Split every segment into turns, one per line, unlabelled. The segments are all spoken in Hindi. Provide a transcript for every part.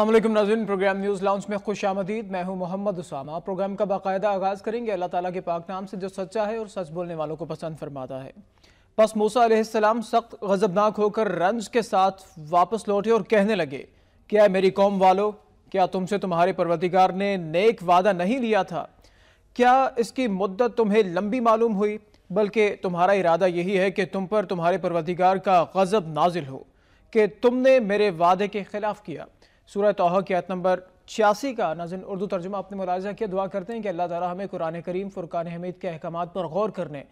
असलम नाजीन प्रोग्राम न्यूज़ लॉन्च में खुश आमदीद मैं हूँ मोहम्मद उसामा प्रोग्राम का बाकायदा आगाज़ करेंगे अल्लाह ताला के पाक नाम से जो सच्चा है और सच बोलने वालों को पसंद फरमाता है बस मूसा आसमाम सख्त गज़बनाक होकर रंज के साथ वापस लौटे और कहने लगे क्या मेरी कौम वालों क्या तुमसे तुम्हारे परवतिकार ने नेक वादा नहीं लिया था क्या इसकी मुद्दत तुम्हें लंबी मालूम हुई बल्कि तुम्हारा इरादा यही है कि तुम पर तुम्हारे परवतिकार का गज़ब नाजिल हो कि तुमने मेरे वादे के ख़िलाफ़ किया सूर्य तोह की आयत नंबर छियासी का नजर उर्दू तर्जुमा अपने मुलाजा किया दुआ करते हैं कि अल्लाह ताला हमें कुरान करीम फ़ुरकान हमीद के अहकाम पर गौर करने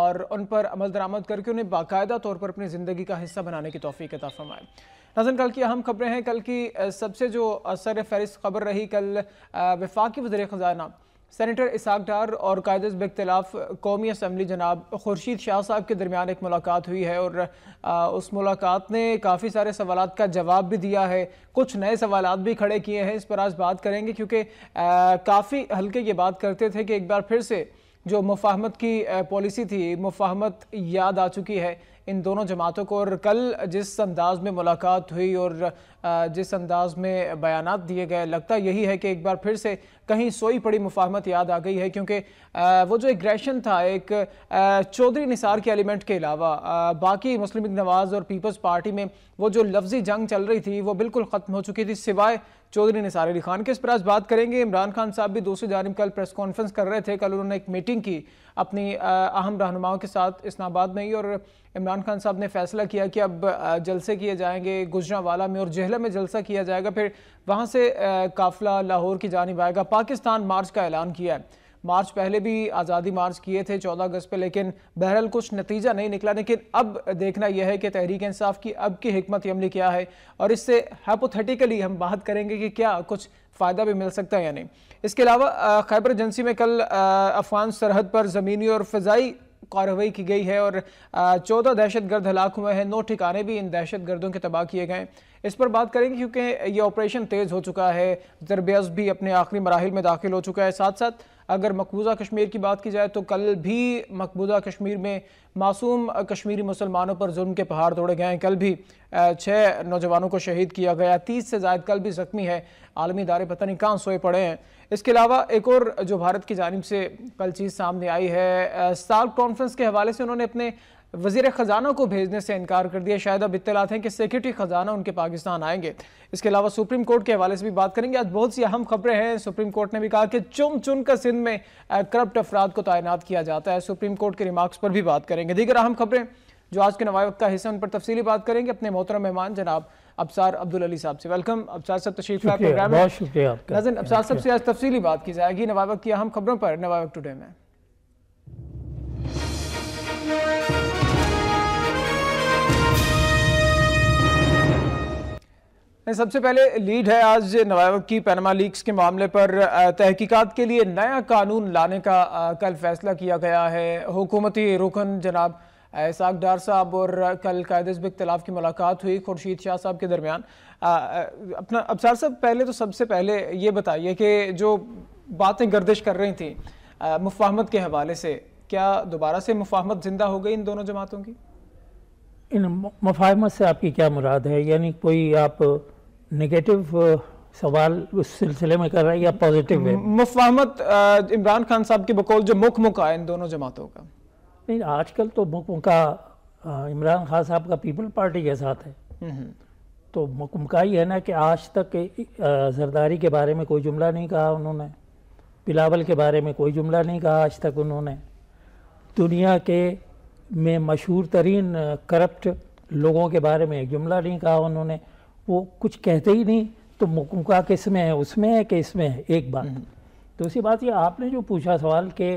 और उन पर अमल दरामद करके उन्हें बाकायदा तौर पर अपनी ज़िंदगी का हिस्सा बनाने की तोफ़ी अता फ़रमाए नजन कल की अहम खबरें हैं कल की सबसे जो सर फहरिस्त खबर रही कल वफाक़ी वजर ख़जाना सैनिटर इसाक डार और कायद बख्तलाफ कौमी असम्बली जनाब खुर्शीद शाह साहब के दरमियान एक मुलाकात हुई है और आ, उस मुलाकात ने काफ़ी सारे सवाल का जवाब भी दिया है कुछ नए सवाल भी खड़े किए हैं इस पर आज बात करेंगे क्योंकि काफ़ी हल्के ये बात करते थे कि एक बार फिर से जो मुफाहमत की पॉलिसी थी मुफाहमत याद आ चुकी है इन दोनों जमातों को और कल जिस अंदाज में मुलाकात हुई और जिस अंदाज में बयान दिए गए लगता यही है कि एक बार फिर से कहीं सोई पड़ी मुफाहमत याद आ गई है क्योंकि वो जो एग्रेशन था एक चौधरी निसार के एलिमेंट के अलावा बाकी मुस्लिम नवाज और पीपल्स पार्टी में वो जो लफ्जी जंग चल रही थी वो बिल्कुल ख़त्म हो चुकी थी सिवाय चौधरी निसार अली खान के इस पर आज बात करेंगे इमरान खान साहब भी दूसरी जानब कल प्रेस कॉन्फ्रेंस कर रहे थे कल उन्होंने एक मीटिंग की अपनी अहम रहनुमाओं के साथ इस्लामाबाद में ही और इमरान खान साहब ने फैसला किया कि अब जलसे किए जाएंगे गुजरावाला में और जहल जिला में जलसा किया जाएगा फिर वहाँ से काफिला लाहौर की जानब आएगा पाकिस्तान मार्च का ऐलान किया है मार्च पहले भी आज़ादी मार्च किए थे 14 अगस्त पे लेकिन बहरहाल कुछ नतीजा नहीं निकला लेकिन अब देखना यह है कि तहरीक इंसाफ की अब की हमत अमली क्या है और इससे हैपोथेटिकली हम बात करेंगे कि क्या कुछ फ़ायदा भी मिल सकता है या नहीं इसके अलावा खैबर एजेंसी में कल अफगान सरहद पर ज़मीनी और फ़जाई कार्रवाई की गई है और चौदह दहशत गर्द हलाक हुए हैं नौ ठिकाने भी इन दहशत गर्दों के तबाह किए गए इस पर बात करेंगे क्योंकि ये ऑपरेशन तेज़ हो चुका है जरबेज भी अपने आखिरी मराहल में दाखिल हो चुका है साथ साथ अगर मकबूजा कश्मीर की बात की जाए तो कल भी मकबूजा कश्मीर में मासूम कश्मीरी मुसलमानों पर जुल्म के पहाड़ तोड़े गए हैं कल भी छः नौजवानों को शहीद किया गया तीस से ज़ायद कल भी ज़ख्मी है आलमी दारे पता नहीं कहाँ सोए पड़े हैं इसके अलावा एक और जो भारत की जानब से कल चीज़ सामने आई है साल कॉन्फ्रेंस के हवाले से उन्होंने अपने वजीर ख़जाना को भेजने से इनकार कर दिया शायद अब इतलात हैं कि सेक्रेटरी ख़जाना उनके पाकिस्तान आएंगे इसके अलावा सुप्रीम कोर्ट के हवाले से भी बात करेंगे आज बहुत सी अहम खबरें हैं सुप्रीम कोर्ट ने भी कहा कि चुन चुन कर सिंध में करप्ट अफराद को तैनात किया जाता है सुप्रीम कोर्ट के रिमार्क्स पर भी बात करेंगे दीगर अहम खबरें जो आज के नवाए वक्त का हिस्सा उन पर तफसीली बात करेंगे अपने मोहतरम मेहमान जनाब अबसार अब्दुल अली साहब से वेलकम अबसार साहब तशरीफ प्रोग्राम
अबसार साहब से आज
तफसीली बात की जाएगी नवाए वक्त की अहम खबरों पर नवाए वक्त टुडे में नहीं सबसे पहले लीड है आज नवाब की पैनमा लीक्स के मामले पर तहकीकात के लिए नया कानून लाने का कल फैसला किया गया है हुकूमती रुकन जनाब साग डार साहब और कल कायद इख्तलाफ की मुलाकात हुई खुर्शीद शाह साहब के दरमियान अपना अबसार साहब पहले तो सबसे पहले ये बताइए कि जो बातें गर्दिश कर रही थी मुफाहमत के हवाले से क्या दोबारा से मुफाहमत जिंदा हो गई इन दोनों जमातों की
इन मुफाहमत से आपकी क्या मुराद है यानी कोई आप नेगेटिव uh, सवाल उस सिलसिले में कर रहा है या पॉजिटिव है मुफाहमत इमरान खान साहब के बकौल जो मुख मुका इन दोनों जमातों का नहीं आजकल तो मुख मुका इमरान खान साहब का पीपल पार्टी के साथ है तो मुख मुका ही है ना कि आज तक जरदारी के बारे में कोई जुमला नहीं कहा उन्होंने बिलावल के बारे में कोई जुमला नहीं कहा आज तक उन्होंने दुनिया के में मशहूर तरीन करप्ट लोगों के बारे में एक जुमला नहीं कहा उन्होंने वो कुछ कहते ही नहीं तो मुकुका किस में है उसमें है कि इसमें है एक बात दूसरी हम्म। तो बात ये आपने जो पूछा सवाल के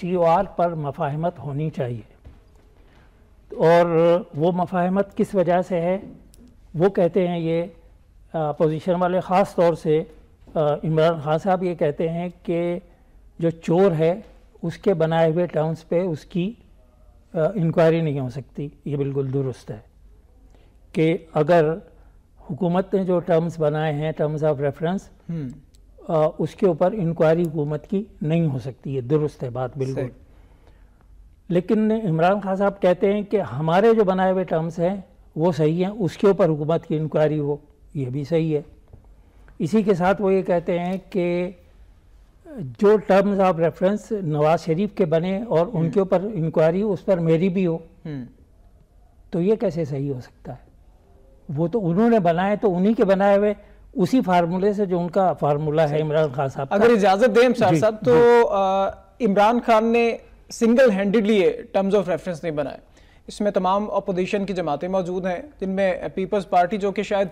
टी आर पर मफाहमत होनी चाहिए और वो मफाहमत किस वजह से है वो कहते हैं ये अपोजिशन वाले ख़ास तौर से इमरान खान साहब ये कहते हैं कि जो चोर है उसके बनाए हुए टर्म्स पे उसकी इंक्वायरी नहीं हो सकती ये बिल्कुल दुरुस्त है कि अगर हुकूमत ने जो टर्म्स बनाए हैं टर्म्स ऑफ रेफरेंस उसके ऊपर इंक्वायरी हुकूमत की नहीं हो सकती है दुरुस्त है बात बिल्कुल लेकिन इमरान खान साहब कहते हैं कि हमारे जो बनाए हुए टर्म्स हैं वो सही हैं उसके ऊपर हुकूमत की इंक्वायरी हो ये भी सही है इसी के साथ वो ये कहते हैं कि जो terms of reference Nawaz Sharif के बने और हम्म। उनके ऊपर इंक्वायरी उस पर मेरी भी हो हम्म। तो ये कैसे सही हो सकता है वो तो उन्होंने बनाए तो उन्हीं के बनाए हुए उसी फार्मूले से जो उनका फार्मूला है इमरान
खान साहब अगर इजाजत दें साहब तो इमरान खान ने single handedly terms of reference नहीं बनाए इसमें तमाम अपोजिशन की जमातें मौजूद हैं जिनमें पीपल्स पार्टी जो कि शायद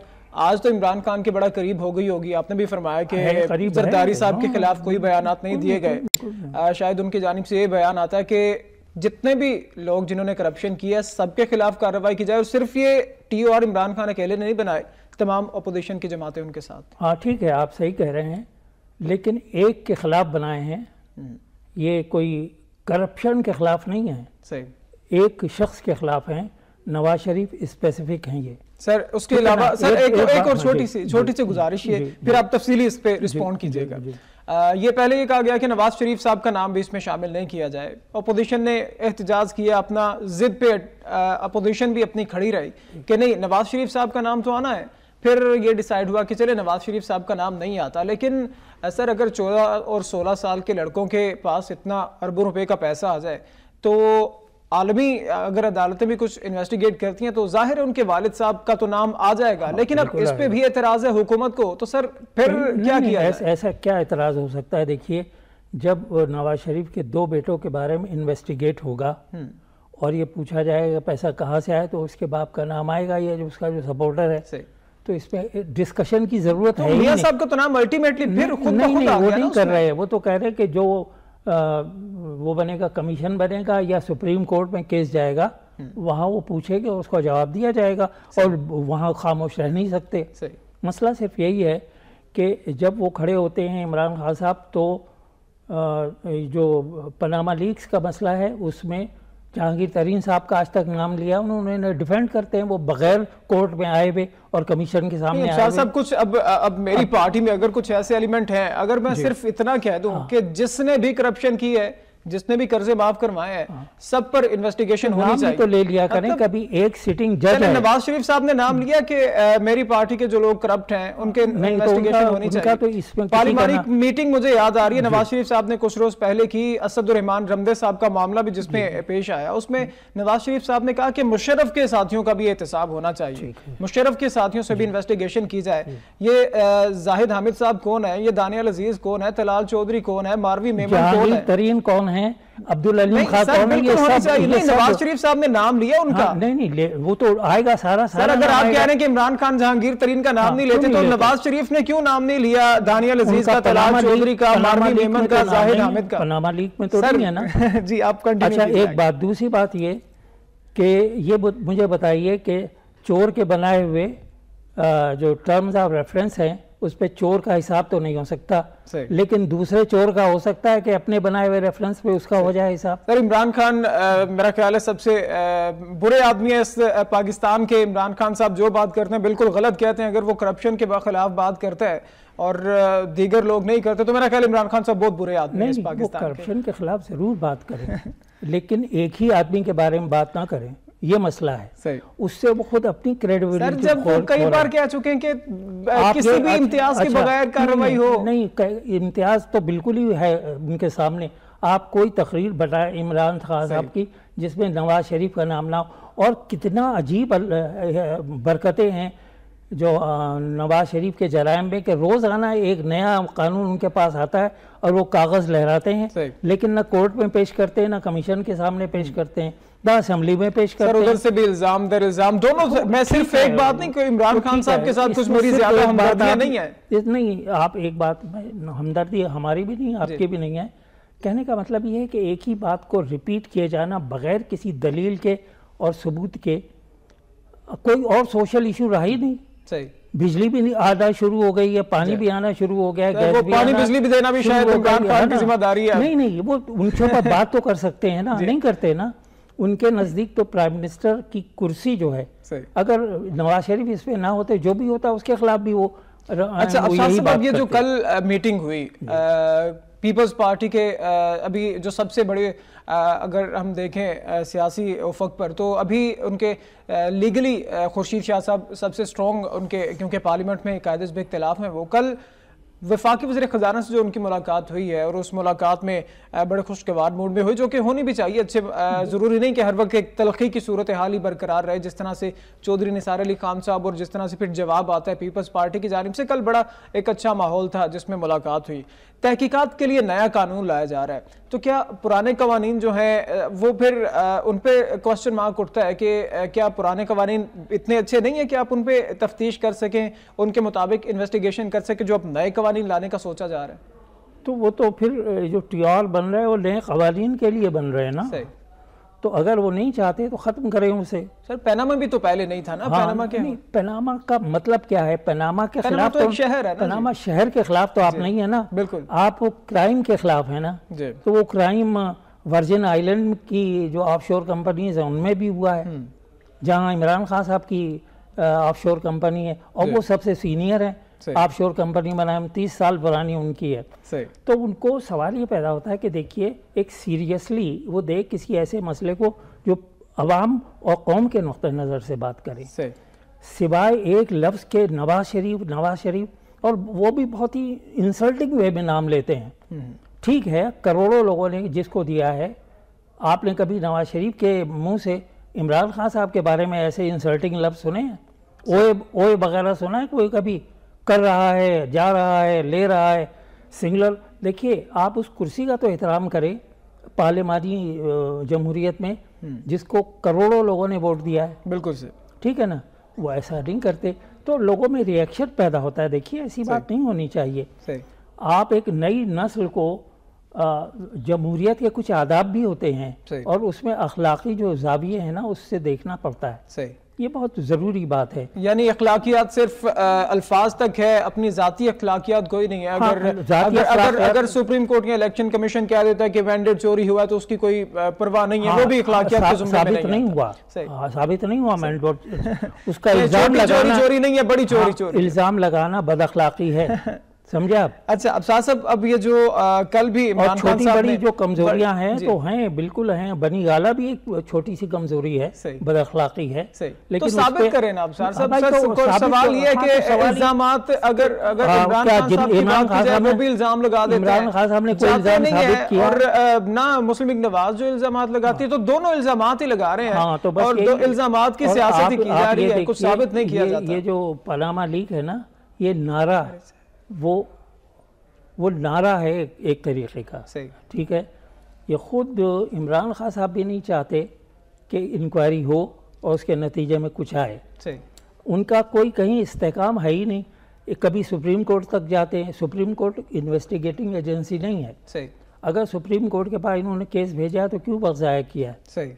आज तो इमरान खान के बड़ा करीब हो गई होगी आपने भी फरमाया कि जरदारी साहब के हाँ, खिलाफ कोई बयान नहीं दिए गए शायद उनकी जानब से ये बयान आता है कि जितने भी लोग जिन्होंने करप्शन किया सबके खिलाफ कार्रवाई की जाए और सिर्फ ये टी और इमरान खान अकेले नहीं बनाए तमाम अपोजिशन की जमातें उनके साथ
हाँ ठीक है आप सही कह रहे हैं लेकिन एक के खिलाफ बनाए हैं हम्म। ये कोई करप्शन के खिलाफ नहीं है
सही
एक शख्स के खिलाफ हैं नवाज शरीफ स्पेसिफिक हैं ये
सर उसके अलावा सर एक, एक, एक और छोटी सी छोटी सी गुजारिश है फिर आप तफसीली इस पर रिस्पॉन्ड कीजिएगा ये पहले ये कहा गया कि नवाज शरीफ साहब का नाम भी इसमें शामिल नहीं किया जाए अपोजिशन ने एहतजाज किया अपना जिद पे अपोजिशन भी अपनी खड़ी रही कि नहीं नवाज शरीफ साहब का नाम तो आना है फिर ये डिसाइड हुआ कि चले नवाज शरीफ साहब का नाम नहीं आता लेकिन सर अगर चौदह और सोलह साल के लड़कों के पास इतना अरबों रुपये का पैसा आ जाए तो आलमी अगर अदालतें भी कुछ इन्वेस्टिगेट करती हैं तो जाहिर है उनके वालिद साहब का तो नाम आ जाएगा हाँ, लेकिन अब इस पर भी एतराज़ है हुकूमत को तो सर फिर क्या किया ऐस,
ऐसा क्या एतराज़ हो सकता है देखिए जब नवाज शरीफ के दो बेटों के बारे में इन्वेस्टिगेट होगा हम्म। और ये पूछा जाएगा पैसा कहाँ से आया तो उसके बाप का नाम आएगा या जो उसका जो सपोर्टर है तो इसमें डिस्कशन की ज़रूरत तो है साहब का
तो नाम अल्टीमेटली फिर खुद नहीं, नहीं, वो नहीं कर रहे हैं वो
तो कह रहे हैं कि जो वो बनेगा कमीशन बनेगा या सुप्रीम कोर्ट में केस जाएगा हम्म। वहाँ वो पूछेगा उसका जवाब दिया जाएगा और वहाँ खामोश रह नहीं सकते मसला सिर्फ यही है कि जब वो खड़े होते हैं इमरान खान साहब तो जो पनामा लीक्स का मसला है उसमें जहांगीर तरीन साहब का आज तक नाम लिया उन्होंने डिफेंड करते हैं वो बगैर कोर्ट में आए हुए और कमीशन के सामने आए साहब
कुछ अब अब मेरी अब, हाँ। पार्टी में अगर कुछ ऐसे एलिमेंट हैं अगर मैं सिर्फ इतना कह दूं हाँ। कि जिसने भी करप्शन की है जिसने भी कर्जे माफ करवाए हैं हाँ। सब पर इन्वेस्टिगेशन होनी चाहिए तो ले लिया करें मतलब कभी
एक सिटिंग जज नवाज
शरीफ साहब ने नाम हम्म। लिया कि मेरी पार्टी के जो लोग करप्ट हैं उनके इन्वेस्टिगेशन तो होनी चाहिए तो पारिवारिक मीटिंग मुझे याद आ रही है नवाज शरीफ साहब ने कुछ रोज पहले की असदुररहमान रमदे साहब का मामला भी जिसमें पेश आया उसमें नवाज शरीफ साहब ने कहा कि मुशरफ के साथियों का भी एहतसाब होना चाहिए मुशरफ के साथियों से भी इन्वेस्टिगेशन की जाए ये जाहिद हामिद साहब कौन है ये दानियाल अजीज कौन है तलाल चौधरी कौन है मारवी मेमन कौन है
तरीन कौन है हैं अब्दुल अलीम खान खातौन ये सब ये नवाज शरीफ
साहब ने नाम लिया उनका हाँ, नहीं नहीं वो तो आएगा सारा सारा अगर आप कह रहे हैं कि इमरान खान जहांगीर तरीन का नाम हाँ, नहीं लेते तो नवाज शरीफ ने क्यों नाम नहीं लिया दानियाल अजीज का तलाम चौधरी का मारवी मेमन का तो जाहिद अहमद का
पनामा लीक में तो नहीं है ना जी
आप कंटिन्यू अच्छा एक बात
दूसरी बात ये कि ये मुझे बताइए कि चोर के बनाए हुए जो टर्म्स ऑफ रेफरेंस हैं उस पर चोर का हिसाब तो नहीं हो सकता लेकिन दूसरे चोर
का हो सकता है कि अपने बनाए हुए रेफरेंस पे उसका हो जाए हिसाब सर इमरान खान आ, मेरा ख्याल है सबसे बुरे आदमी है इस पाकिस्तान के इमरान खान साहब जो बात करते हैं बिल्कुल गलत कहते हैं अगर वो करप्शन के खिलाफ बात करता है और दीगर लोग नहीं करते तो मेरा ख्याल इमरान खान साहब बहुत बुरे आदमी है पाकिस्तान करप्शन
के खिलाफ जरूर बात करें लेकिन एक ही आदमी के बारे में बात ना करें ये मसला है उससे वो खुद अपनी क्रेडिबिलिटी सर जब कई बार
कह चुके हैं कि किसी भी अच्छा- इम्तियाज के अच्छा, बगैर कार्रवाई हो
नहीं इम्तियाज तो बिल्कुल ही है उनके सामने आप कोई तकरीर बताएं इमरान खान साहब की जिसमें नवाज शरीफ का नाम ना हो और कितना अजीब बरकतें हैं जो नवाज शरीफ के जराय में कि रोज़ाना एक नया कानून उनके पास आता है और वो कागज़ लहराते हैं लेकिन ना कोर्ट में पेश करते हैं ना कमीशन के सामने पेश करते हैं असम्बली में पेश कर उधर से
भी इल्जाम दर इल्जाम दोनों तो मैं सिर्फ एक बात नहीं इमरान तो खान साहब के साथ कुछ मेरी ज्यादा नहीं
है नहीं आप एक बात हमदर्दी हमारी भी नहीं आपके भी नहीं है कहने का मतलब ये है कि एक ही बात को रिपीट किए जाना बगैर किसी दलील के और सबूत के कोई और सोशल इशू रहा ही नहीं सही बिजली भी नहीं आना शुरू हो गई है पानी भी आना शुरू हो गया है वो भी पानी बिजली भी देना भी शायद तो की जिम्मेदारी है नहीं नहीं वो उन पर बात तो कर सकते हैं ना नहीं करते ना उनके नज़दीक तो प्राइम मिनिस्टर की कुर्सी जो है अगर नवाज शरीफ इसमें ना होते जो भी होता उसके खिलाफ भी वो अच्छा वो यही बात ये जो
कल मीटिंग हुई पीपल्स पार्टी के आ, अभी जो सबसे बड़े आ, अगर हम देखें सियासी उफक पर तो अभी उनके लीगली खुर्शीद शाह साहब सबसे स्ट्रॉन्ग उनके क्योंकि पार्लियामेंट में कायदे इख्तलाफ हैं वो कल वफाकी वजी ख़जाना से जो उनकी मुलाकात हुई है और उस मुलाकात में बड़े खुशगवार मूड में हुई जो कि होनी भी चाहिए अच्छे ज़रूरी नहीं कि हर वक्त एक तलखी की सूरत हाल ही बरकरार रहे जिस तरह से चौधरी निसार अली खान साहब और जिस तरह से फिर जवाब आता है पीपल्स पार्टी की जानब से कल बड़ा एक अच्छा माहौल था जिसमें मुलाकात हुई तहकीकात के लिए नया कानून लाया जा रहा है तो क्या पुराने कवानी जो हैं वो फिर उन पर क्वेश्चन मार्क उठता है कि क्या पुराने कवानी इतने अच्छे नहीं है कि आप उन पर तफ्तीश कर सकें उनके मुताबिक इन्वेस्टिगेशन कर सकें जो अब नए कवानी लाने का सोचा जा रहा है
तो वो तो फिर जो टी बन रहा है वो नए कवानीन के लिए बन रहे हैं ना तो अगर वो नहीं चाहते तो ख़त्म करें उसे
सर पैनामा भी तो पहले नहीं था ना हाँ, पैनामा क्या नहीं
पैनामा का मतलब क्या है पैनामा के खिलाफ तो, तो शहर है पैनामा शहर के खिलाफ तो आप नहीं है ना बिल्कुल आप क्राइम के खिलाफ है ना तो वो क्राइम वर्जिन आइलैंड की जो ऑफशोर कंपनीज हैं उनमें भी हुआ है हम्म। जहाँ इमरान खान साहब की ऑफशोर कंपनी है और वो सबसे सीनियर है आप शोर कंपनी बनाए तीस साल पुरानी उनकी है तो उनको सवाल ये पैदा होता है कि देखिए एक सीरियसली वो दे किसी ऐसे मसले को जो अवाम और कौम के नुक़ नज़र से बात करें सिवाय एक लफ्ज़ के नवाज शरीफ नवाज शरीफ और वो भी बहुत ही इंसल्टिंग वे में नाम लेते हैं हम्म। ठीक है करोड़ों लोगों ने जिसको दिया है आपने कभी नवाज शरीफ के मुंह से इमरान खान साहब के बारे में ऐसे इंसल्टिंग लफ्ज़ सुने हैं ओए ओए वगैरह सुना है कोई कभी कर रहा है जा रहा है ले रहा है सिंगलर देखिए आप उस कुर्सी का तो एहतराम करें पार्लियामानी जमहूरियत में हम्म। जिसको करोड़ों लोगों ने वोट दिया है बिल्कुल से ठीक है ना वो ऐसा नहीं करते तो लोगों में रिएक्शन पैदा होता है देखिए ऐसी बात नहीं होनी चाहिए आप एक नई नस्ल को जमहूरियत के कुछ आदाब भी होते हैं और उसमें अखलाकी जो जाविये हैं ना उससे देखना पड़ता है ये बहुत ज़रूरी बात है
यानी अखलाकियात सिर्फ अल्फाज तक है अपनी ज़ाती अखलाकियात कोई नहीं है हाँ, अगर हाँ, अगर, अगर, अगर, अगर सुप्रीम कोर्ट या इलेक्शन कमीशन कह देता है कि वैंडेड चोरी हुआ तो उसकी कोई परवाह नहीं है हाँ, वो भी अखलाकियात हाँ, साबित नहीं, नहीं
हुआ हाँ, साबित नहीं हुआ मैंडेट उसका इल्ज़ाम लगाना चोरी नहीं है बड़ी चोरी चोरी इल्ज़ाम लगाना बद अखलाकी है समझे आप अच्छा अब शाह साहब अब ये जो आ, कल भी और छोटी बड़ी जो कमजोरियां हैं तो हैं बिल्कुल हैं बनी गाला भी एक छोटी सी कमजोरी है बदअखलाकी है तो लेकिन तो साबित करें ना साहब तो तो- हाँ, सवाल ये है कि इल्जाम
अगर हाँ, अगर इमरान खान साहब ने भी इल्जाम लगा देते इमरान खान साहब ने कोई इल्जाम साबित किया और ना मुस्लिम लीग नवाज जो इल्जाम लगाती है हाँ। तो दोनों इल्जाम ही लगा रहे हैं और दो इल्जाम की सियासत ही की जा रही है कुछ साबित नहीं किया ये
जो पलामा लीग है ना ये नारा वो वो नारा है एक तरीके का ठीक है ये ख़ुद इमरान खान साहब भी नहीं चाहते कि इंक्वायरी हो और उसके नतीजे में कुछ आए उनका कोई कहीं इस्तेकाम है ही नहीं कभी सुप्रीम कोर्ट तक जाते हैं सुप्रीम कोर्ट इन्वेस्टिगेटिंग एजेंसी नहीं है अगर सुप्रीम कोर्ट के पास इन्होंने केस भेजा है तो क्यों वक्त बख्जाया किया है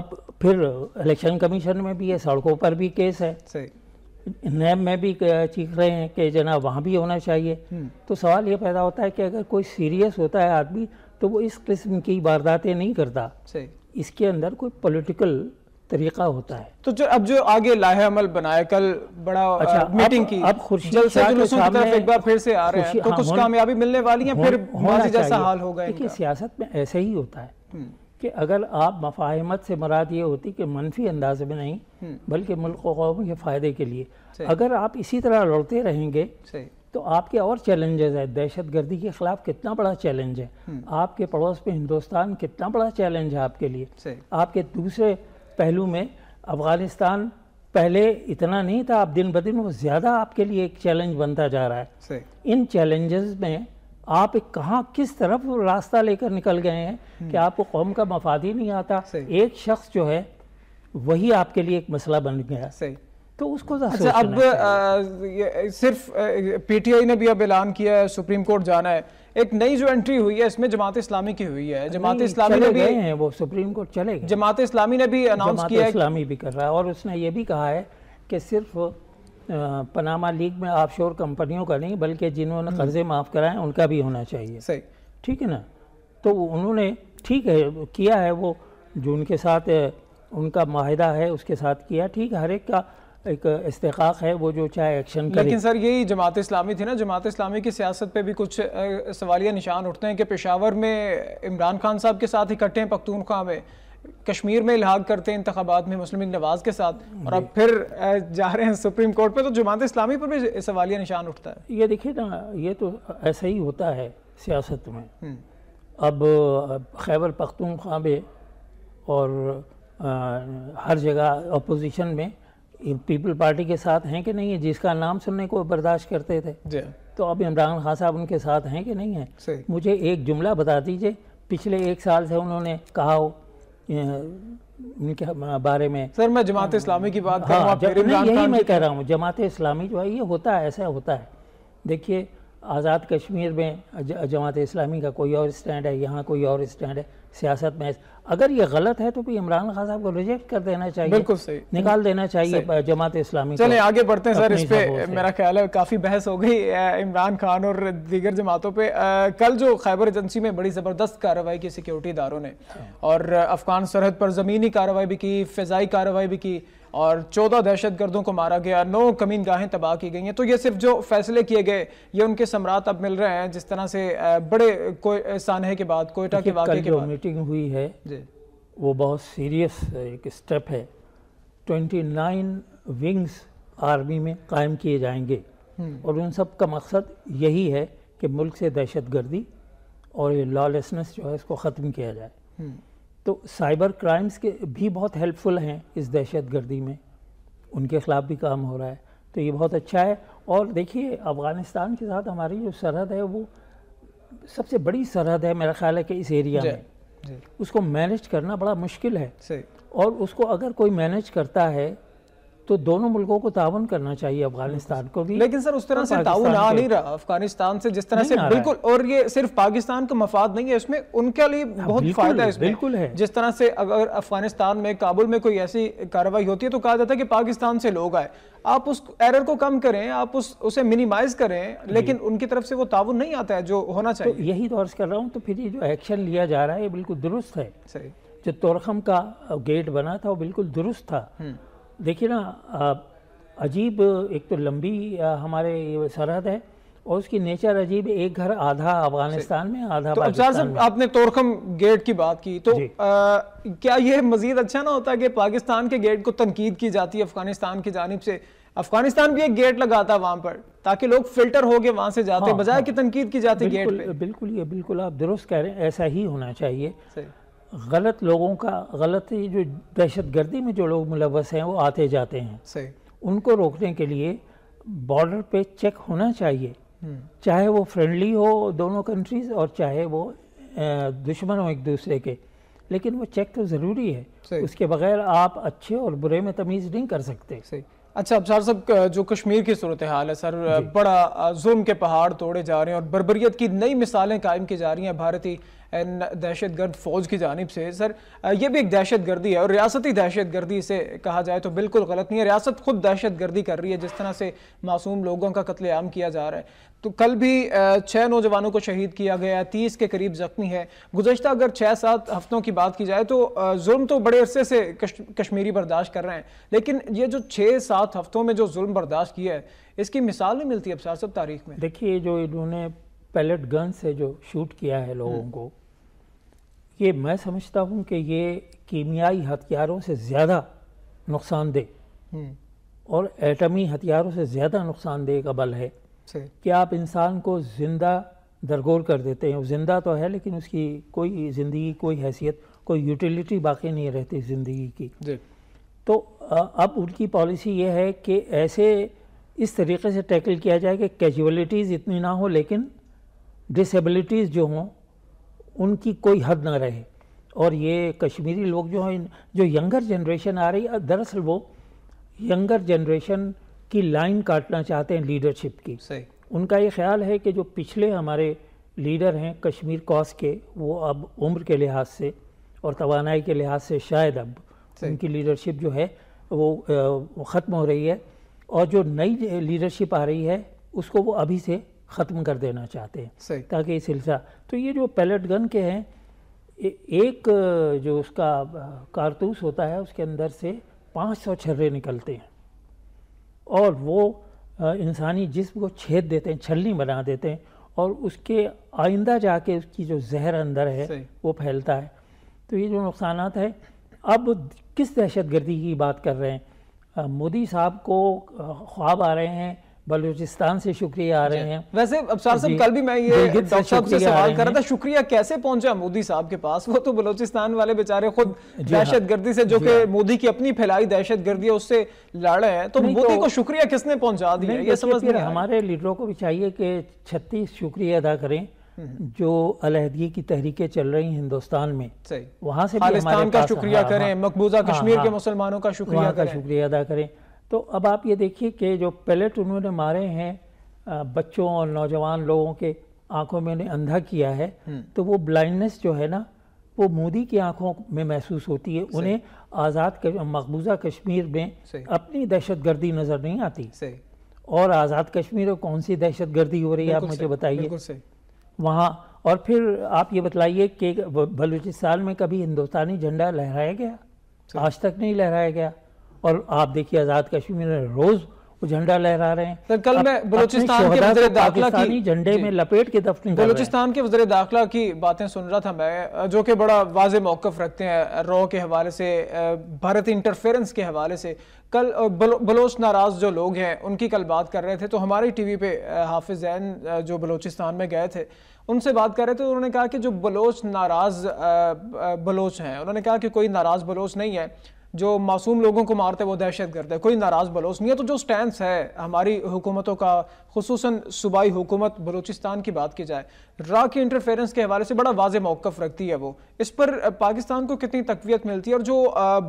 अब फिर इलेक्शन कमीशन में भी है सड़कों पर भी केस है सही नैब में भी चीख रहे हैं कि जनाब वहाँ भी होना चाहिए हम्म। तो सवाल ये पैदा होता है कि अगर कोई सीरियस होता है आदमी तो वो इस किस्म की वारदातें नहीं करता इसके अंदर कोई पॉलिटिकल
तरीका होता है तो जो अब जो आगे लाहे अमल बनाया कल बड़ा अच्छा, आ, मीटिंग अब, की अब खुर्शीद एक बार फिर से आ रहे हैं तो हाँ, कुछ कामयाबी मिलने वाली है फिर जैसा हाल होगा देखिए
सियासत में ऐसे ही होता है हम्म। कि अगर आप मफाहमत से मराद ये होती कि मनफी अंदाज में नहीं हम्म। बल्कि मुल्क कौम के फ़ायदे के लिए अगर आप इसी तरह लड़ते रहेंगे तो आपके और चैलेंजेस हैं दहशत गर्दी के ख़िलाफ़ कितना बड़ा चैलेंज है हम्म। आपके पड़ोस में हिंदुस्तान कितना बड़ा चैलेंज है आपके लिए आपके दूसरे पहलू में अफ़गानिस्तान पहले इतना नहीं था आप दिन ब दिन वो ज़्यादा आपके लिए एक चैलेंज बनता जा रहा है इन चैलेंजेस में आप कहाँ किस तरफ रास्ता लेकर निकल गए हैं कि हम्म। आपको कौम का मफाद ही नहीं आता एक शख्स जो है वही आपके लिए एक मसला बन गया सही
तो उसको अच्छा अब आ, सिर्फ पीटीआई ने भी अब ऐलान किया है सुप्रीम कोर्ट जाना है एक नई जो एंट्री हुई है इसमें जमात इस्लामी की हुई है जमात इस्लामी ने भी हैं वो सुप्रीम कोर्ट चले गए जमात इस्लामी ने भी अनाउंस किया है इस्लामी
भी कर रहा है और उसने ये भी कहा है कि सिर्फ पनामा लीग में ऑफशोर कंपनियों का नहीं बल्कि जिन्होंने हम्म। कर्जे माफ़ कराए उनका भी होना चाहिए सही ठीक है ना तो उन्होंने ठीक है किया है वो जो उनके साथ उनका माहिदा है उसके साथ किया ठीक हर एक का एक इस्तेकाक है वो जो चाहे एक्शन करे लेकिन
सर यही जमात इस्लामी थी ना जमात इस्लामी की सियासत पे भी कुछ सवालिया निशान उठते हैं कि पेशावर में इमरान खान साहब के साथ इकट्ठे हैं पख्तूनख्वा में कश्मीर में इलाहा करते हैं इंतबात में मुस्लिम नवाज के साथ और अब फिर जा रहे हैं सुप्रीम कोर्ट पर तो जमात इस्लामी पर भी सवालिया निशान उठता है
ये देखिए ना ये तो ऐसा ही होता है सियासत में हम्म। अब खैबर पख्तूनख्वा में और आ, हर जगह अपोजिशन में पीपल पार्टी के साथ हैं कि नहीं है जिसका नाम सुनने को बर्दाश्त करते थे तो अब इमरान खान साहब उनके साथ हैं कि नहीं है मुझे एक जुमला बता दीजिए पिछले एक साल से उन्होंने कहा हो इनके बारे में सर मैं जमात हाँ, इस्लामी की बात हाँ, कर रहा हूँ यही मैं कह रहा हूँ जमात इस्लामी जो है ये होता है ऐसा होता है देखिए आज़ाद कश्मीर में जमात इस्लामी का कोई और स्टैंड है यहाँ कोई और स्टैंड है सियासत में अगर ये गलत है तो भी इमरान खान साहब को रिजेक्ट कर देना चाहिए बिल्कुल सही निकाल देना चाहिए जमात इस्लामी चले आगे बढ़ते हैं सर इस पे मेरा
ख्याल है काफ़ी बहस हो गई इमरान खान और दीगर जमातों पे आ, कल जो खैबर एजेंसी में बड़ी ज़बरदस्त कार्रवाई की सिक्योरिटी इदारों ने हाँ। और अफगान सरहद पर ज़मीनी कार्रवाई भी की फ़जाई कार्रवाई भी की और 14 दहशतगर्दों को मारा गया नौ कमीन गाहें तबाह की गई हैं तो ये सिर्फ जो फैसले किए गए ये उनके सम्राट अब मिल रहे हैं जिस तरह से बड़े सानहे के बाद कोयटा के वाक़े के बाद
मीटिंग हुई है वो बहुत सीरियस एक स्टेप है 29 विंग्स आर्मी में कायम किए जाएंगे हम्म। और उन सब का मकसद यही है कि मुल्क से दहशत गर्दी और ये लॉलेसनेस जो है इसको ख़त्म किया जाए हम्म। तो साइबर क्राइम्स के भी बहुत हेल्पफुल हैं इस दहशत गर्दी में उनके ख़िलाफ़ भी काम हो रहा है तो ये बहुत अच्छा है और देखिए अफ़गानिस्तान के साथ हमारी जो सरहद है वो सबसे बड़ी सरहद है मेरा ख्याल है कि इस एरिया में उसको मैनेज करना बड़ा मुश्किल है और उसको अगर कोई मैनेज करता है तो दोनों मुल्कों को ताउन करना चाहिए अफगानिस्तान को भी लेकिन सर उस तरह से ताउन आ नहीं रहा
अफगानिस्तान से जिस तरह से बिल्कुल और ये सिर्फ पाकिस्तान का मफाद नहीं है इसमें उनके लिए हाँ, बहुत फायदा है बिल्कुल है जिस तरह से अगर अफगानिस्तान में काबुल में कोई ऐसी कार्रवाई होती है तो कहा जाता है कि पाकिस्तान से लोग आए आप उस एरर को कम करें आप उस उसे मिनिमाइज करें लेकिन उनकी तरफ से वो ताउन नहीं आता है जो होना तो चाहिए तो यही दौर कर रहा हूँ तो फिर ये जो
एक्शन लिया जा रहा है ये
बिल्कुल दुरुस्त है सही। जो तोरखम का गेट बना था वो
बिल्कुल दुरुस्त था हम्म। देखिए ना अजीब एक तो लंबी हमारे सरहद है और उसकी नेचर अजीब एक घर आधा अफगानिस्तान में आधा तो पाकिस्तान में।
आपने तोरखम गेट की बात की तो आ, क्या यह मजीद अच्छा ना होता कि पाकिस्तान के गेट को तनकीद की जाती है अफगानिस्तान की जानब से अफगानिस्तान भी एक गेट लगाता वहाँ पर ताकि लोग फिल्टर हो गए वहाँ से जाते हाँ, बजाय हाँ, की तनकीद की जाती बिल्कुल, गेट
पे बिल्कुल ये बिल्कुल आप दुरुस्त कह रहे हैं ऐसा ही होना चाहिए गलत लोगों का गलत जो दहशत गर्दी में जो लोग मुलवस हैं वो आते जाते हैं सही उनको रोकने के लिए बॉर्डर पे चेक होना चाहिए हम्म। चाहे वो फ्रेंडली हो दोनों कंट्रीज़ और चाहे वो दुश्मन हो एक दूसरे के लेकिन वो चेक तो ज़रूरी है उसके बगैर आप
अच्छे और बुरे में तमीज़ नहीं कर सकते सही अच्छा सर साहब जो कश्मीर की सूरत हाल है सर बड़ा जुम्म के पहाड़ तोड़े जा रहे हैं और बरबरीत की नई मिसालें कायम की जा रही हैं भारतीय एंड दहशत गर्द फौज की जानब से सर ये भी एक दहशत गर्दी है और रियासती दहशत गर्दी से कहा जाए तो बिल्कुल गलत नहीं है रियासत खुद दहशत गर्दी कर रही है जिस तरह से मासूम लोगों का कत्लेआम किया जा रहा है तो कल भी छः नौजवानों को शहीद किया गया तीस के करीब ज़ख्मी है गुजशत अगर छः सात हफ्तों की बात की जाए तो जुल्म तो बड़े अरसे से कश्मीरी बर्दाश्त कर रहे हैं लेकिन ये जो छः सात हफ्तों में जो जुल्म बर्दाश्त किया है इसकी मिसाल नहीं मिलती अब सब तारीख में देखिए जो इन्होंने
पैलेट गन से जो शूट किया है लोगों हम्म। को ये मैं समझता हूँ कि ये कीमियाई हथियारों से ज़्यादा नुकसानदेह हम्म। और एटमी हथियारों से ज़्यादा नुकसानदेह का बल है कि आप इंसान को ज़िंदा दरगोर कर देते हैं ज़िंदा तो है लेकिन उसकी कोई ज़िंदगी कोई हैसियत कोई यूटिलिटी बाकी नहीं रहती ज़िंदगी की तो अब उनकी पॉलिसी ये है कि ऐसे इस तरीके से टैकल किया जाए कि कैजुअलिटीज़ इतनी ना हो लेकिन डिसेबिलिटीज़ जो हों उनकी कोई हद ना रहे और ये कश्मीरी लोग जो हैं जो यंगर जनरेशन आ रही है दरअसल वो यंगर जनरेशन की लाइन काटना चाहते हैं लीडरशिप की सही उनका ये ख्याल है कि जो पिछले हमारे लीडर हैं कश्मीर कॉस के वो अब उम्र के लिहाज से और तोानाई के लिहाज से शायद अब उनकी लीडरशिप जो है वो ख़त्म हो रही है और जो नई लीडरशिप आ रही है उसको वो अभी से ख़त्म कर देना चाहते हैं ताकि ये सिलसिला तो ये जो पैलेट गन के हैं एक जो उसका कारतूस होता है उसके अंदर से 500 छर्रे निकलते हैं और वो इंसानी जिस्म को छेद देते हैं छलनी बना देते हैं और उसके आइंदा जाके उसकी जो जहर अंदर है वो फैलता है तो ये जो नुकसान है अब किस दहशत गर्दी की बात कर रहे हैं मोदी साहब को ख्वाब आ रहे हैं
बलूचिस्तान से शुक्रिया आ रहे हैं वैसे अब साहब कल भी मैं ये डॉक्टर से सवाल कर रहा था शुक्रिया कैसे पहुंचा मोदी साहब के पास वो तो बलूचिस्तान वाले बेचारे खुद हाँ। दहशत गर्दी से जो कि हाँ। मोदी की अपनी फैलाई दहशत गर्दी है उससे लड़ रहे हैं तो मोदी तो को शुक्रिया किसने पहुंचा दिया ये समझ नहीं हमारे
लीडरों को भी चाहिए कि छत्तीस शुक्रिया अदा करें हम्म, हम्म। जो अलहदगी की तहरीकें चल रही हैं हिंदुस्तान में वहां से हमारे का शुक्रिया हाँ, करें मकबूजा कश्मीर के मुसलमानों का शुक्रिया का शुक्रिया अदा करें तो अब आप ये देखिए कि जो पैलेट उन्होंने मारे हैं बच्चों और नौजवान लोगों के आंखों में उन्हें अंधा किया है हम्म। तो वो ब्लाइंडनेस जो है ना वो मोदी की आंखों में महसूस होती है उन्हें आज़ाद मकबूजा कश्मीर में अपनी दहशत गर्दी नज़र नहीं आती और आज़ाद कश्मीर में कौन सी दहशत गर्दी हो रही है आप मुझे बताइए वहाँ और फिर आप ये बतलाइए कि बलूचिस्तान में कभी हिंदुस्तानी झंडा लहराया गया आज तक नहीं लहराया गया और आप देखिए आज़ाद कश्मीर में रोज़ वो झंडा लहरा रहे हैं सर कल मैं बलोचिस्तान के वजर दाखिला की झंडे में लपेट के दफ्तर बलोचिस्तान
के वजर दाखिला की बातें सुन रहा था मैं जो कि बड़ा वाज मौकफ रखते हैं रॉ के हवाले से भारत इंटरफेरेंस के हवाले से कल बलोच नाराज जो लोग हैं उनकी कल बात कर रहे थे तो हमारी टी वी पे हाफिज जैन जो बलोचिस्तान में गए थे उनसे बात कर रहे थे उन्होंने कहा कि जो बलोच नाराज बलोच हैं उन्होंने कहा कि कोई नाराज बलोच नहीं है जो मासूम लोगों को मारते वो दहशत गर्द है कोई नाराज़ बलोच नहीं है तो जो स्टैंड है हमारी हुकूमतों का खसूस सूबाई हुकूमत बलोचिस्तान की बात की जाए रा की इंटरफेरेंस के हवाले से बड़ा वाज मौक़ रखती है वो इस पर पाकिस्तान को कितनी तकवीत मिलती है और जो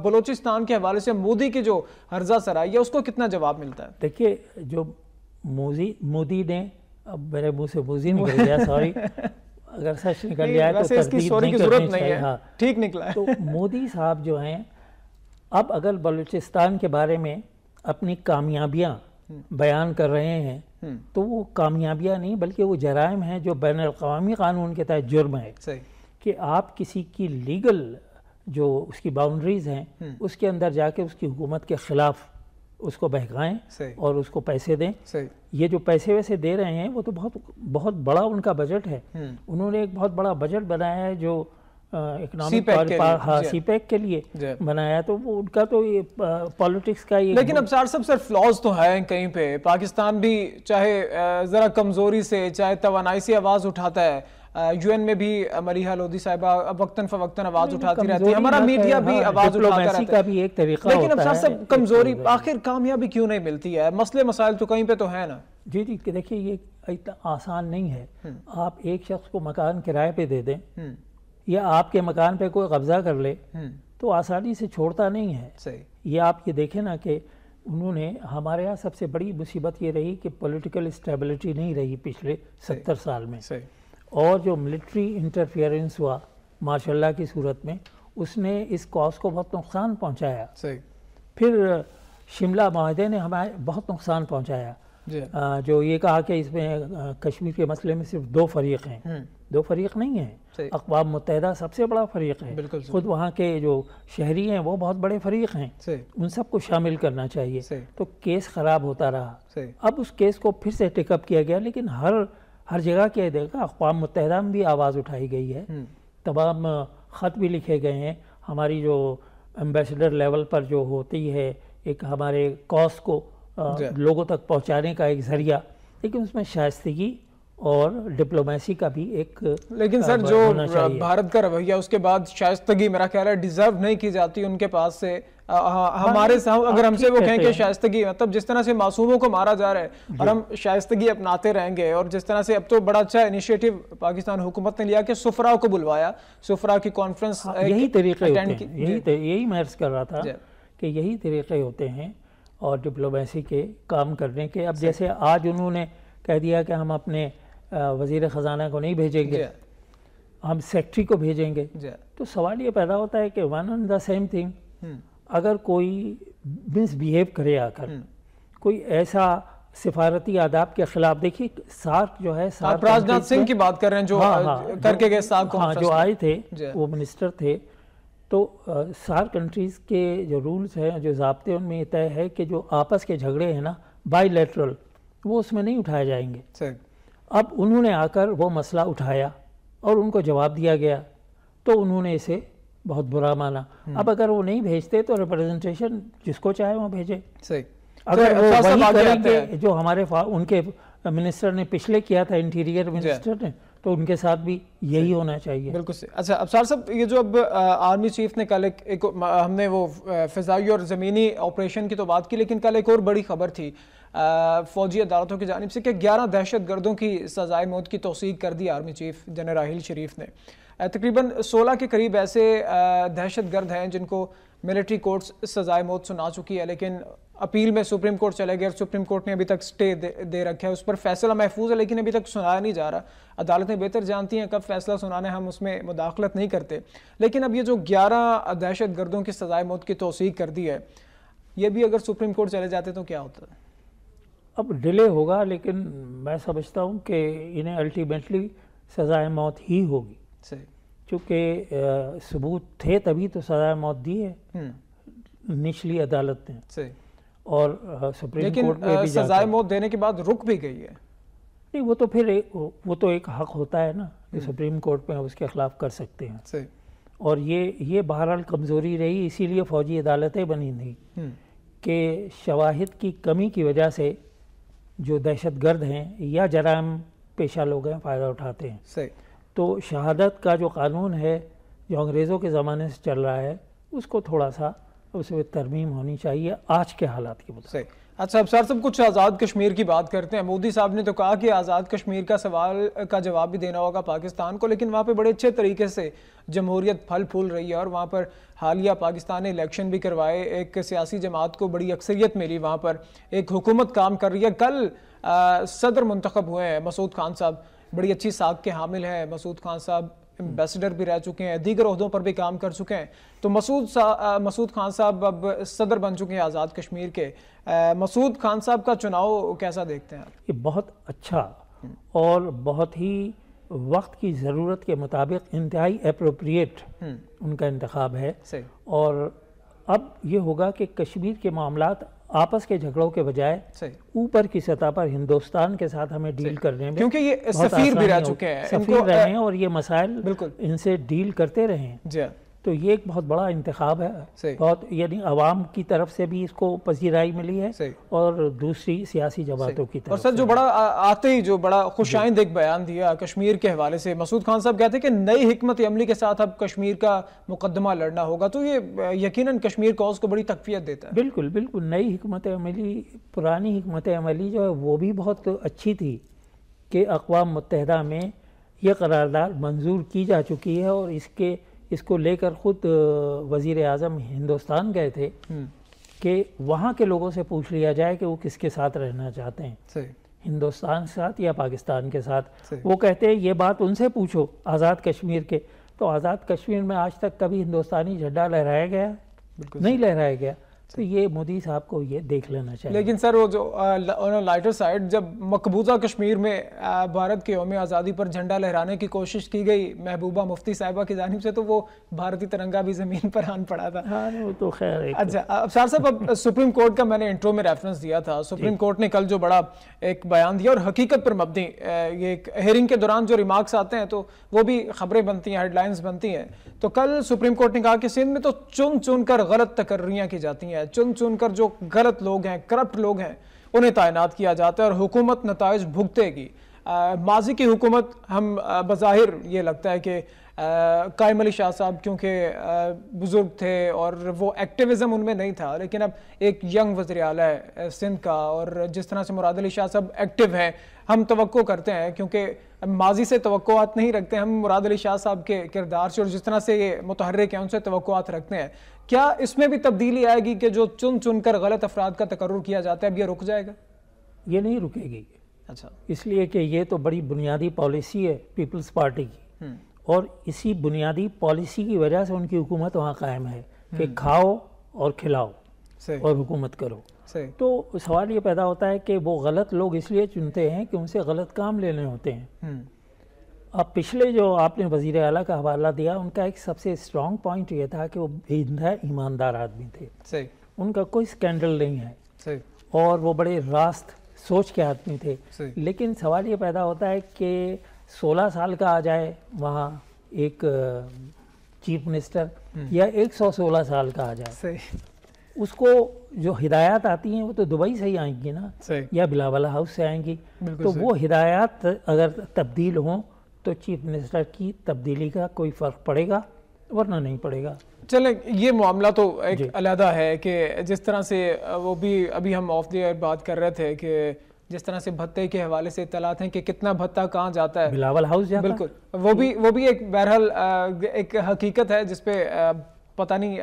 बलोचिस्तान के हवाले से मोदी की जो हर्जा सराई है उसको कितना जवाब मिलता है देखिए जो
मोदी मोदी ने अब मेरे मुँह से मोदी सॉरी अगर सच निकल जाए तो इसकी सॉरी नहीं है हाँ। ठीक निकला तो मोदी साहब जो हैं अब अगर बलूचिस्तान के बारे में अपनी कामयाबियाँ हम्म। बयान कर रहे हैं हम्म। तो वो कामयाबियाँ नहीं बल्कि वो जराइम हैं जो बैन अवी कानून के तहत जुर्म है कि आप किसी की लीगल जो उसकी बाउंड्रीज़ हैं हम्म। उसके अंदर जाके उसकी हुकूमत के ख़िलाफ़ उसको बहकाएं और उसको पैसे दें ये जो पैसे वैसे दे रहे हैं वो तो बहुत बहुत बड़ा उनका बजट है उन्होंने एक बहुत बड़ा बजट बनाया है जो इकोनॉमिक के लिए बनाया तो वो उनका तो ये पॉलिटिक्स का ये लेकिन अब
सब सर फ्लॉज तो कहीं पे पाकिस्तान भी चाहे ज़रा कमज़ोरी से चाहे से आवाज़ उठाता है यूएन में भी मरीहा लोधी साहिबा वक्तन फवक्तन आवाज उठाती रहती है हमारा मीडिया भी आवाज उठाता रहता है भी
एक तरीका लेकिन अब सर सब कमजोरी आखिर
कामयाबी क्यों नहीं मिलती है मसले मसाइल तो कहीं पे तो है ना जी जी देखिए ये इतना आसान नहीं है
आप एक शख्स को मकान किराए पे दे दें या आपके मकान पे कोई कब्जा कर ले हम्म। तो आसानी से छोड़ता नहीं है ये आप ये देखें ना कि उन्होंने हमारे यहाँ सबसे बड़ी मुसीबत ये रही कि पॉलिटिकल स्टेबिलिटी नहीं रही पिछले सत्तर साल में और जो मिलिट्री इंटरफेरेंस हुआ माशाल्लाह की सूरत में उसने इस कॉज को बहुत नुकसान पहुँचाया फिर शिमला माहे ने हमें बहुत नुकसान पहुँचाया जो ये कहा कि इसमें कश्मीर के मसले में सिर्फ दो फरीक हैं हम्म। दो फरीक नहीं हैं अकवा मुतहदा सबसे बड़ा फरीक है खुद वहाँ के जो शहरी हैं वो बहुत बड़े फरीक हैं उन सबको शामिल करना चाहिए तो केस ख़राब होता रहा अब उस केस को फिर से टेकअप किया गया लेकिन हर हर जगह क्या देखा अकवा मुतहदा में भी आवाज़ उठाई गई है हम्म। तमाम ख़त भी लिखे गए हैं हमारी जो एम्बेसडर लेवल पर जो होती है एक हमारे कॉस को लोगों तक पहुंचाने का एक जरिया लेकिन उसमें शायस्तगी और डिप्लोमेसी का भी एक लेकिन सर जो भारत
का रवैया उसके बाद शायस्तगी मेरा ख्याल है डिजर्व नहीं की जाती उनके पास से आ, हमारे साथ अगर हमसे वो कहें कि शायस्तगी मतलब जिस तरह से मासूमों को मारा जा रहा है और हम शायस्तगी अपनाते रहेंगे और जिस तरह से अब तो बड़ा अच्छा इनिशिएटिव पाकिस्तान हुकूमत ने लिया कि सुफरा को बुलवाया सुफरा की हाँ, कॉन्फ्रेंस यही तरीके यही
यही मैं कर रहा था कि यही तरीके होते हैं और डिप्लोमेसी के काम करने के अब जैसे आज उन्होंने कह दिया कि हम अपने वजीर ख़जाना को नहीं भेजेंगे हम सेक्रेटरी को भेजेंगे तो सवाल ये पैदा होता है कि one on the same thing अगर कोई मिसबिहेव करे आकर हम्म। कोई ऐसा सिफारती आदाब के खिलाफ देखिए सार्क जो है सार्क राजनाथ सिंह की बात कर रहे हैं जो हाँ, हाँ, करके गए सार्क हाँ, जो आए थे वो मिनिस्टर थे तो सार कंट्रीज़ के जो रूल्स हैं जो जबते उनमें तय है कि जो आपस के झगड़े हैं ना बाईलेटरल वो उसमें नहीं उठाए जाएंगे अब उन्होंने आकर वो मसला उठाया और उनको जवाब दिया गया तो उन्होंने इसे बहुत बुरा माना हम्म। अब अगर वो नहीं भेजते तो रिप्रेजेंटेशन जिसको चाहे वो भेजे सही अगर वो वही करेंगे जो हमारे उनके मिनिस्टर ने पिछले किया था इंटीरियर मिनिस्टर ने तो उनके साथ भी यही होना चाहिए
बिल्कुल से अच्छा अबसार साहब ये जो अब आर्मी चीफ ने कल एक, एक हमने वो फ़जाई और ज़मीनी ऑपरेशन की तो बात की लेकिन कल एक और बड़ी खबर थी फ़ौजी अदालतों की जानब से कि ग्यारह दहशत गर्दों की सजाए मौत की तोसीक कर दी army chief general Raheel Sharif ने तकरीबन सोलह के करीब ऐसे दहशत गर्द हैं जिनको मिलिट्री कोर्ट्स सजाए मौत सुना चुकी है लेकिन अपील में सुप्रीम कोर्ट चले गए और सुप्रीम कोर्ट ने अभी तक स्टे दे, दे रखा है उस पर फैसला महफूज है लेकिन अभी तक सुनाया नहीं जा रहा अदालतें बेहतर जानती हैं कब फैसला सुनाने हम उसमें मुदाखलत नहीं करते लेकिन अब ये जो ग्यारह दहशत गर्दों की सजाए मौत की तोसीक कर दी है ये भी अगर सुप्रीम कोर्ट चले जाते तो क्या होता अब डिले होगा लेकिन
मैं समझता हूँ कि इन्हें अल्टीमेटली सजाए मौत ही होगी सही चूँकि सबूत थे तभी तो सजा मौत दी है हम्म। निचली अदालत ने और सुप्रीम कोर्ट में भी सजाए
मौत देने के बाद रुक भी गई है
नहीं वो तो फिर ए, वो तो एक हक होता है ना कि हम्म। सुप्रीम कोर्ट में उसके खिलाफ कर सकते हैं और ये ये बहरहाल कमज़ोरी रही इसीलिए फौजी अदालतें बनी थी हम्म। कि शवाहिद की कमी की वजह से जो दहशत गर्द हैं या जराम पेशा लोग हैं फ़ायदा उठाते हैं सही तो शहादत का जो कानून है जो अंग्रेज़ों के ज़माने से चल रहा है उसको थोड़ा सा उसमें तरमीम होनी चाहिए आज के हालात के
मुताबिक अच्छा अब सर सब कुछ आज़ाद कश्मीर की बात करते हैं मोदी साहब ने तो कहा कि आज़ाद कश्मीर का सवाल का जवाब भी देना होगा पाकिस्तान को लेकिन वहाँ पे बड़े अच्छे तरीके से जमहूरियत फल फूल रही है और वहाँ पर हालिया पाकिस्तान ने इलेक्शन भी करवाए एक सियासी जमात को बड़ी अक्सरियत मिली वहाँ पर एक हुकूमत काम कर रही है कल आ, सदर मंतखब हुए हैं मसूद खान साहब बड़ी अच्छी साख के हामिल हैं मसूद खान साहब एम्बेसडर भी रह चुके हैं दीगर अहदों पर भी काम कर चुके हैं तो मसूद मसूद खान साहब अब सदर बन चुके हैं आज़ाद कश्मीर के मसूद खान साहब का चुनाव कैसा देखते हैं
ये बहुत अच्छा और बहुत ही वक्त की ज़रूरत के मुताबिक इंतहाई अप्रोप्रिएट हम्म। उनका इंतखब है और अब ये होगा कि कश्मीर के मामला आपस के झगड़ों के बजाय ऊपर की सतह पर हिंदुस्तान के साथ हमें डील करने में क्योंकि ये सफीर भी रह चुके हैं सफीर रहे हैं और ये मसाइल इनसे डील करते रहे हैं तो ये एक बहुत बड़ा इंतखब है बहुत यानी आवाम की तरफ से भी इसको पसीराई मिली है और दूसरी सियासी जमातों की तरफ
और सर जो बड़ा आते ही जो बड़ा खुश आइंद एक बयान दिया कश्मीर के हवाले से मसूद खान साहब कहते हैं कि नई हमत अमली के साथ अब कश्मीर का मुकदमा लड़ना होगा तो ये यकीन कश्मीर कॉज को बड़ी तकफियत देता है
बिल्कुल बिल्कुल नई हमत अमली पुरानी हमत अमली जो है वो भी बहुत अच्छी थी कि अकवा मुतहदा में यह करारदार मंजूर की जा चुकी है और इसके इसको लेकर ख़ुद वज़ी अजम हिंदुस्तान गए थे हम्म। कि वहाँ के लोगों से पूछ लिया जाए कि वो किसके साथ रहना चाहते हैं हिंदुस्तान के साथ या पाकिस्तान के साथ वो कहते हैं ये बात उनसे पूछो आज़ाद कश्मीर के तो आज़ाद कश्मीर में आज तक कभी हिंदुस्तानी झंडा लहराया गया नहीं लहराया गया तो ये मोदी साहब को ये देख लेना चाहिए
लेकिन सर वो जो ऑन लाइटर साइड जब मकबूजा कश्मीर में भारत के योम आज़ादी पर झंडा लहराने की कोशिश की गई महबूबा मुफ्ती साहिबा की जानब से तो वो भारतीय तिरंगा भी ज़मीन पर आन पड़ा था हाँ वो तो खैर अच्छा अब सर साहब अब सुप्रीम कोर्ट का मैंने इंट्रो में रेफरेंस दिया था सुप्रीम कोर्ट ने कल जो बड़ा एक बयान दिया और हकीकत पर मबनी ये हेयरिंग के दौरान जो रिमार्क्स आते हैं तो वो भी खबरें बनती हैं हेडलाइंस बनती हैं तो कल सुप्रीम कोर्ट ने कहा कि सिंध में तो चुन चुन कर गलत तकर्रियाँ की जाती हैं हैं चुन चुन कर जो गलत लोग हैं करप्ट लोग हैं उन्हें तैनात किया जाता है और हुकूमत नतज भुगतेगी माजी की हुकूमत हम बज़ाहिर ये लगता है कि कायम अली शाह साहब क्योंकि बुज़ुर्ग थे और वो एक्टिविज़म उनमें नहीं था लेकिन अब एक यंग वज़र अला है सिंध का और जिस तरह से मुराद अली शाह साहब एक्टिव हैं हम तो करते हैं क्योंकि माजी से तो नहीं रखते हम मुराद अली शाह साहब के किरदार से और जिस तरह से ये मुतहरक हैं उनसे तो रखते हैं क्या इसमें भी तब्दीली आएगी कि जो चुन चुनकर गलत अफराद का तकर्र किया जाता है अब ये रुक जाएगा ये नहीं रुकेगी अच्छा
इसलिए कि ये तो बड़ी बुनियादी पॉलिसी है पीपल्स पार्टी की हम्म। और इसी बुनियादी पॉलिसी की वजह से उनकी हुकूमत वहाँ कायम है कि हम्म। खाओ और खिलाओ और हुकूमत करो तो सवाल ये पैदा होता है कि वो गलत लोग इसलिए चुनते हैं कि उनसे गलत काम लेने होते हैं हम्म। अब पिछले जो आपने वज़ी अला का हवाला दिया उनका एक सबसे स्ट्रॉन्ग पॉइंट ये था कि वो बेंदा ईमानदार आदमी थे सही उनका कोई स्कैंडल नहीं है सही और वो बड़े रास्त सोच के आदमी थे लेकिन सवाल ये पैदा होता है कि 16 साल का आ जाए वहाँ एक चीफ मिनिस्टर हम्म। या 116 साल का आ जाए उसको जो हिदायत आती हैं वो तो दुबई से ही आएंगी ना या बिलावला हाउस से आएंगी तो वो हिदायत अगर तब्दील हों तो चीफ मिनिस्टर की तब्दीली का कोई फ़र्क पड़ेगा वरना नहीं पड़ेगा
चले ये मामला तो एक अलहदा है कि जिस तरह से वो भी अभी हम ऑफ द बात कर रहे थे कि जिस तरह से भत्ते के हवाले से इतलात हैं कि कितना भत्ता कहाँ जाता है बिलावल हाउस जाता बिल्कुल वो भी वो भी एक बहरहाल एक हकीकत है जिसपे पता नहीं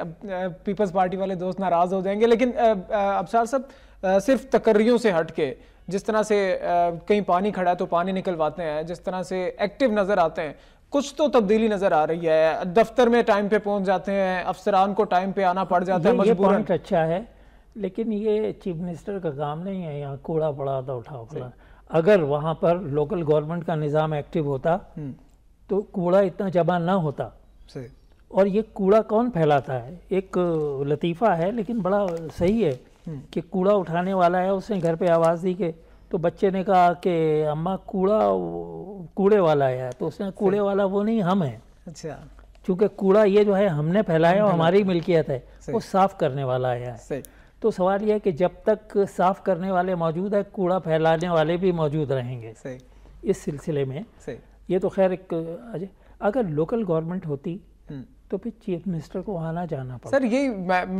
पीपल्स पार्टी वाले दोस्त नाराज़ हो जाएंगे लेकिन अबसार साहब सिर्फ तकर्रियों से हट के जिस तरह से कहीं पानी खड़ा है तो पानी निकलवाते हैं जिस तरह से एक्टिव नज़र आते हैं कुछ तो तब्दीली नजर आ रही है दफ्तर में टाइम पे पहुंच जाते हैं अफसरान को टाइम पे आना पड़ जाता है मजबूर अच्छा है लेकिन ये चीफ मिनिस्टर का काम नहीं है यहाँ कूड़ा पड़ा था उठा उठा
अगर वहाँ पर लोकल गवर्नमेंट का निज़ाम एक्टिव होता हम्म। तो कूड़ा इतना जमा ना होता और ये कूड़ा कौन फैलाता है एक लतीफ़ा है लेकिन बड़ा सही है हम्म। कि कूड़ा उठाने वाला है उसने घर पे आवाज़ दी के तो बच्चे ने कहा कि अम्मा कूड़ा कूड़े वाला है तो उसने कूड़े वाला वो नहीं हम हैं अच्छा क्योंकि कूड़ा ये जो है हमने फैलाया और हमारी मिल्कियत है वो साफ़ करने वाला आया है तो सवाल यह है कि जब तक साफ़ करने वाले मौजूद है कूड़ा फैलाने वाले भी मौजूद रहेंगे इस सिलसिले में ये तो खैर एक अगर लोकल गवर्नमेंट होती हम्म। तो फिर चीफ मिनिस्टर को आना जाना पड़ा
सर यही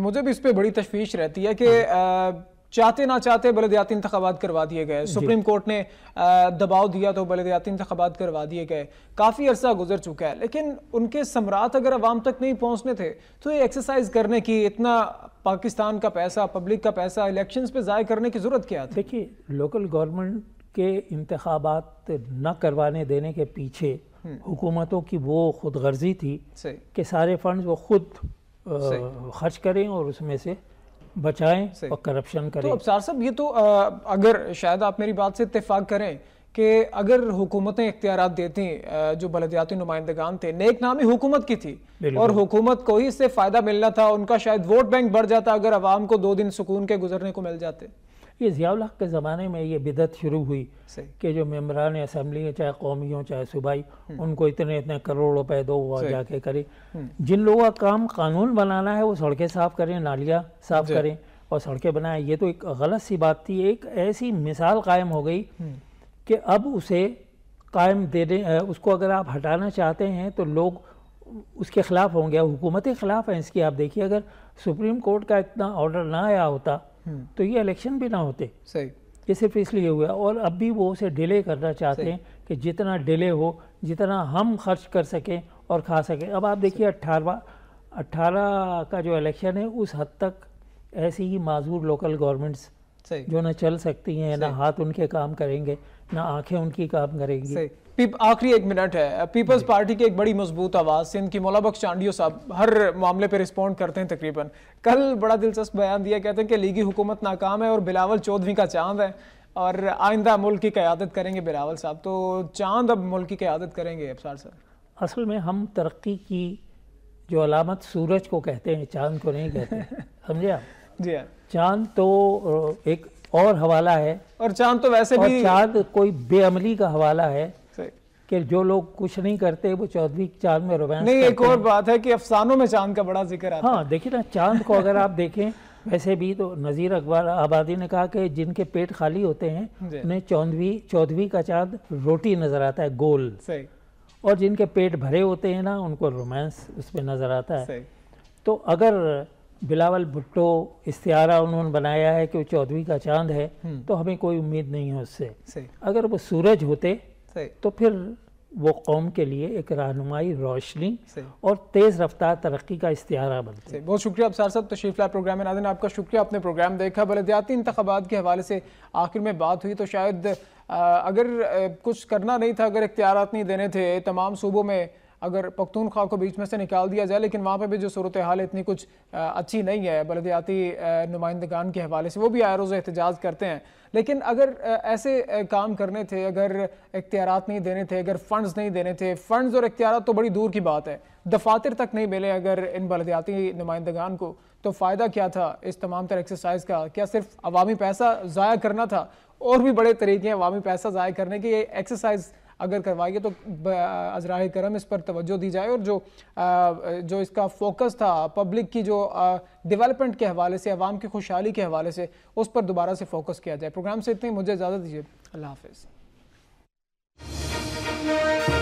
मुझे भी इस पर बड़ी तशवीश रहती है कि हाँ। चाहते ना चाहते बलदयाती इंतबात करवा दिए गए सुप्रीम कोर्ट ने दबाव दिया तो बलदयाती इंतबात करवा दिए गए काफ़ी अरसा गुजर चुका है लेकिन उनके सम्राट अगर आवाम तक नहीं पहुँचने थे तो ये एक्सरसाइज करने की इतना पाकिस्तान का पैसा पब्लिक का पैसा इलेक्शन पे ज़ाय करने की ज़रूरत क्या थी देखिए
लोकल गवर्नमेंट के इंतबात न करवाने देने के पीछे हम्म। हुकूमतों की वो खुद गर्जी थी कि सारे फंड वो खुद खर्च करें और उसमें से बचाएं और करप्शन तो करें तो
अबसार साहब ये तो आ, अगर शायद आप मेरी बात से इतफाक करें कि अगर हुकूमतें इख्तियार देती जो बलदियाती नुमाइंदगान थे नेक नामी हुकूमत की थी और हुकूमत को ही इससे फ़ायदा मिलना था उनका शायद वोट बैंक बढ़ जाता अगर आवाम को दो दिन सुकून के गुजरने को मिल जाते
ये ज़ियाउल के ज़माने में ये बिदत शुरू हुई कि जो मम्बरान असम्बली हैं चाहे कौमी हों चाहे सूबाई हम्म। उनको इतने इतने करोड़ रुपए दो और जाके करें हम्म। जिन लोगों का काम कानून बनाना है वो सड़कें साफ़ करें नालियाँ साफ़ करें और सड़कें बनाएं ये तो एक गलत सी बात थी एक ऐसी मिसाल कायम हो गई हम्म। कि अब उसे कायम देने उसको अगर आप हटाना चाहते हैं तो लोग उसके ख़िलाफ़ होंगे हुकूमत के ख़िलाफ़ हैं इसकी आप देखिए अगर सुप्रीम कोर्ट का इतना ऑर्डर ना आया होता हम्म। तो ये इलेक्शन भी ना होते सही ये सिर्फ इसलिए हुआ और अब भी वो उसे डिले करना चाहते हैं कि जितना डिले हो जितना हम खर्च कर सकें और खा सकें अब आप देखिए अट्ठारवा अट्ठारह का जो इलेक्शन है उस हद तक ऐसी ही माजूर लोकल गवर्नमेंट्स जो ना चल सकती हैं ना हाथ उनके काम करेंगे
ना आंखें उनकी काम करेंगी आखिरी एक मिनट है पीपल्स पार्टी की एक बड़ी मजबूत आवाज सिंध की मौला चांडियो साहब हर मामले पर रिस्पॉन्ड करते हैं तकरीबन कल बड़ा दिलचस्प बयान दिया कहते हैं कि लीगी हुकूमत नाकाम है और बिलावल चौधरी का चांद है और आइंदा मुल्क की क्यादत करेंगे बिलावल साहब तो चांद अब मुल्क की क्यादत करेंगे अफसार सर
असल में हम तरक्की की जो अलामत सूरज को कहते हैं चांद को नहीं कहते समझे आप जी हाँ चांद तो एक और हवाला है और चांद तो वैसे भी चांद कोई बेअमली का हवाला है कि जो लोग कुछ नहीं करते वो चौधरी चांद में रोमांस नहीं एक और
बात है कि अफसानों में चांद का बड़ा जिक्र हाँ, है हाँ
देखिए ना चांद को अगर आप देखें वैसे भी तो नज़ीर अकबर आबादी ने कहा कि जिनके पेट खाली होते हैं उन्हें चौधवी चौदवी का चांद रोटी नज़र आता है गोल और जिनके पेट भरे होते हैं ना उनको रोमांस उसमें नज़र आता है तो अगर बिलावल भुट्टो इश्तारा उन्होंने बनाया है कि वो चौधरी का चांद है हम्म। तो हमें कोई उम्मीद नहीं है उससे अगर वो सूरज होते तो फिर वो कौम के लिए एक रहनुमाई रोशनी
और तेज़ रफ्तार तरक्की का इश्तारा बनता है बहुत शुक्रिया अबसार साहब तशरीफ लाए प्रोग्राम नाजन आपका शुक्रिया आपने प्रोग्राम देखा बलदियाती इंतबात के हवाले से आखिर में बात हुई तो शायद अगर कुछ करना नहीं था अगर इख्तियार नहीं देने थे तमाम सूबों में अगर पख्तूनख्वा को बीच में से निकाल दिया जाए लेकिन वहाँ पर भी जो सूरत हाल इतनी कुछ अच्छी नहीं है बलदियाती नुमाइंदगान के हवाले से वो भी रोज़ एहतजाज करते हैं लेकिन अगर ऐसे काम करने थे अगर इख्तियारत नहीं देने थे अगर फ़ंड्स नहीं देने थे फ़ंड्स और इख्तियार तो बड़ी दूर की बात है दफातर तक नहीं मिले अगर इन बलदियाती नुमाइंदगान को तो फ़ायदा क्या था इस तमाम तर एक्सरसाइज का क्या सिर्फ अवामी पैसा ज़ाया करना था और भी बड़े तरीके हैं अवामी पैसा ज़ाया करने के एक्सरसाइज अगर करवाइए तो अजरा करम इस पर तवज्जो दी जाए और जो जो इसका फोकस था पब्लिक की जो डेवलपमेंट के हवाले से आवाम की खुशहाली के हवाले से उस पर दोबारा से फोकस किया जाए प्रोग्राम से इतने मुझे इजाज़त दीजिए अल्लाह हाफिज़